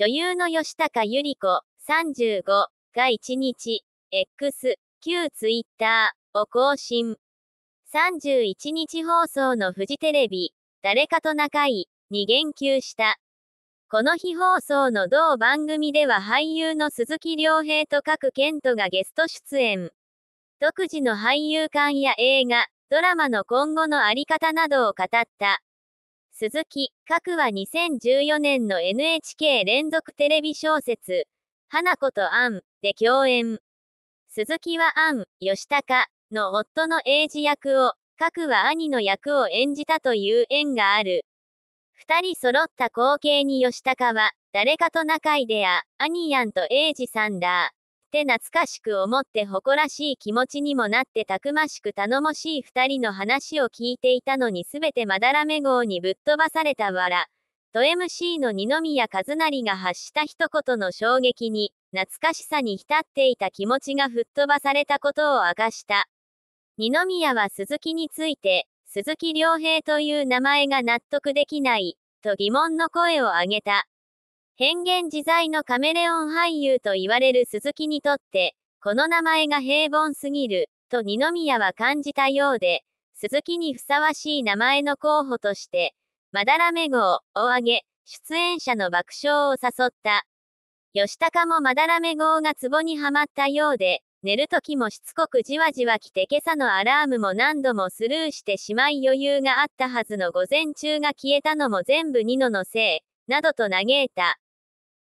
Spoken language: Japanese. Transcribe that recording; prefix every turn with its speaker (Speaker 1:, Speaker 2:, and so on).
Speaker 1: 女優の吉高由里子35が1日、X、旧ツイッターを更新。31日放送のフジテレビ、誰かと仲いいに言及した。この日放送の同番組では俳優の鈴木亮平と各賢人がゲスト出演。独自の俳優観や映画、ドラマの今後のあり方などを語った。鈴木、各は2014年の NHK 連続テレビ小説、花子とアンで共演。鈴木はアン、吉高の夫の英治役を、各は兄の役を演じたという縁がある。二人揃った光景に吉高は、誰かと仲いでや、兄やんと英治さんだ。って懐かしく思って誇らしい気持ちにもなってたくましく頼もしい二人の話を聞いていたのにすべてまだらめ号にぶっ飛ばされたわら。と MC の二宮和也が発した一言の衝撃に、懐かしさに浸っていた気持ちが吹っ飛ばされたことを明かした。二宮は鈴木について、鈴木良平という名前が納得できない、と疑問の声を上げた。変幻自在のカメレオン俳優と言われる鈴木にとって、この名前が平凡すぎる、と二宮は感じたようで、鈴木にふさわしい名前の候補として、まだらめ号を挙げ、出演者の爆笑を誘った。吉高もまだらめ号が壺にはまったようで、寝る時もしつこくじわじわ来て今朝のアラームも何度もスルーしてしまい余裕があったはずの午前中が消えたのも全部ニノのせい、などと嘆いた。